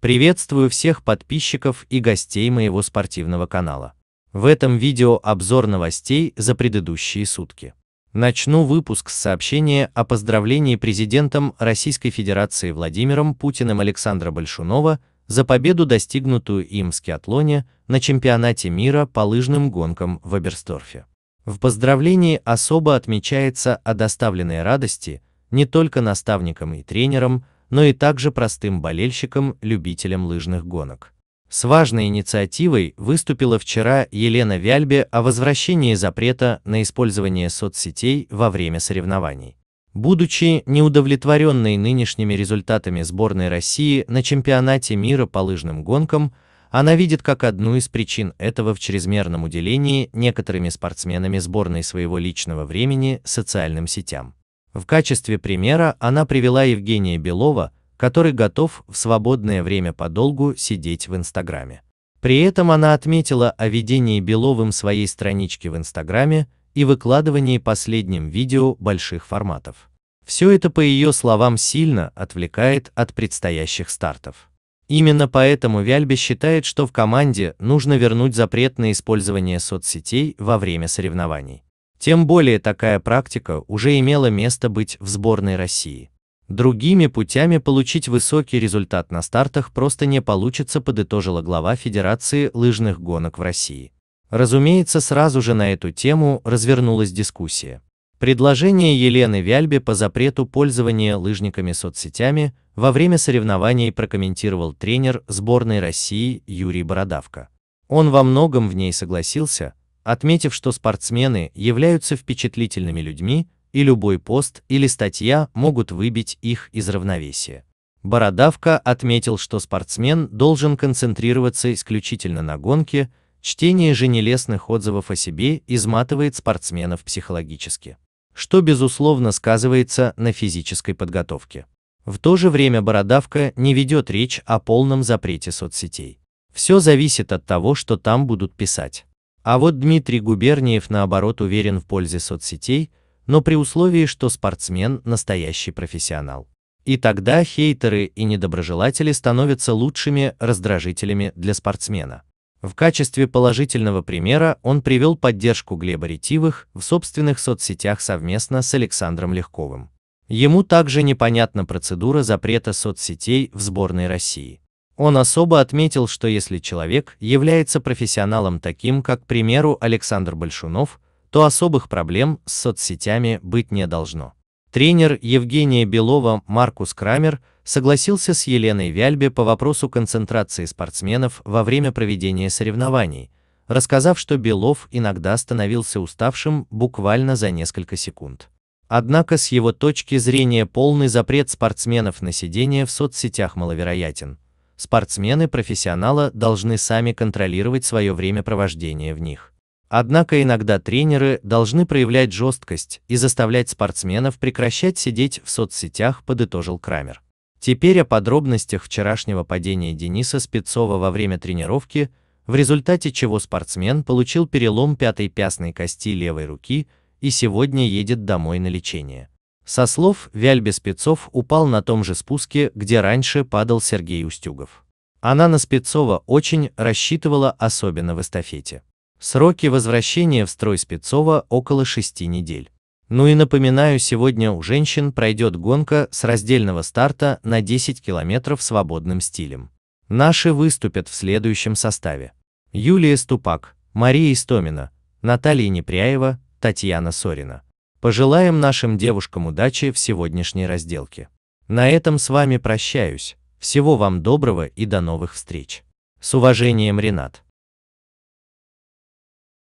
Приветствую всех подписчиков и гостей моего спортивного канала. В этом видео обзор новостей за предыдущие сутки. Начну выпуск с сообщения о поздравлении президентом Российской Федерации Владимиром Путиным Александра Большунова за победу, достигнутую им в скиатлоне на чемпионате мира по лыжным гонкам в Аберсторфе. В поздравлении особо отмечается о доставленной радости не только наставникам и тренерам, но и также простым болельщикам-любителям лыжных гонок. С важной инициативой выступила вчера Елена Вяльбе о возвращении запрета на использование соцсетей во время соревнований. Будучи неудовлетворенной нынешними результатами сборной России на чемпионате мира по лыжным гонкам, она видит как одну из причин этого в чрезмерном уделении некоторыми спортсменами сборной своего личного времени социальным сетям. В качестве примера она привела Евгения Белова, который готов в свободное время подолгу сидеть в Инстаграме. При этом она отметила о ведении Беловым своей странички в Инстаграме и выкладывании последним видео больших форматов. Все это, по ее словам, сильно отвлекает от предстоящих стартов. Именно поэтому Вяльбе считает, что в команде нужно вернуть запрет на использование соцсетей во время соревнований. Тем более такая практика уже имела место быть в сборной России. Другими путями получить высокий результат на стартах просто не получится, подытожила глава Федерации лыжных гонок в России. Разумеется, сразу же на эту тему развернулась дискуссия. Предложение Елены Вяльбе по запрету пользования лыжниками соцсетями во время соревнований прокомментировал тренер сборной России Юрий Бородавка. Он во многом в ней согласился, отметив, что спортсмены являются впечатлительными людьми, и любой пост или статья могут выбить их из равновесия. Бородавка отметил, что спортсмен должен концентрироваться исключительно на гонке, чтение же нелестных отзывов о себе изматывает спортсменов психологически, что безусловно сказывается на физической подготовке. В то же время Бородавка не ведет речь о полном запрете соцсетей. Все зависит от того, что там будут писать. А вот Дмитрий Губерниев наоборот уверен в пользе соцсетей, но при условии, что спортсмен настоящий профессионал. И тогда хейтеры и недоброжелатели становятся лучшими раздражителями для спортсмена. В качестве положительного примера он привел поддержку Глеба Ретивых в собственных соцсетях совместно с Александром Легковым. Ему также непонятна процедура запрета соцсетей в сборной России. Он особо отметил, что если человек является профессионалом таким, как, к примеру, Александр Большунов, то особых проблем с соцсетями быть не должно. Тренер Евгения Белова Маркус Крамер согласился с Еленой Вяльбе по вопросу концентрации спортсменов во время проведения соревнований, рассказав, что Белов иногда становился уставшим буквально за несколько секунд. Однако с его точки зрения полный запрет спортсменов на сидение в соцсетях маловероятен, спортсмены-профессионала должны сами контролировать свое времяпровождение в них. Однако иногда тренеры должны проявлять жесткость и заставлять спортсменов прекращать сидеть в соцсетях, подытожил Крамер. Теперь о подробностях вчерашнего падения Дениса Спецова во время тренировки, в результате чего спортсмен получил перелом пятой пясной кости левой руки и сегодня едет домой на лечение. Со слов Вяльбе Спецов упал на том же спуске, где раньше падал Сергей Устюгов. Она на Спецова очень рассчитывала, особенно в эстафете. Сроки возвращения в строй Спецова около шести недель. Ну и напоминаю, сегодня у женщин пройдет гонка с раздельного старта на 10 километров свободным стилем. Наши выступят в следующем составе. Юлия Ступак, Мария Истомина, Наталья Непряева, Татьяна Сорина. Пожелаем нашим девушкам удачи в сегодняшней разделке. На этом с вами прощаюсь. Всего вам доброго и до новых встреч. С уважением, Ренат.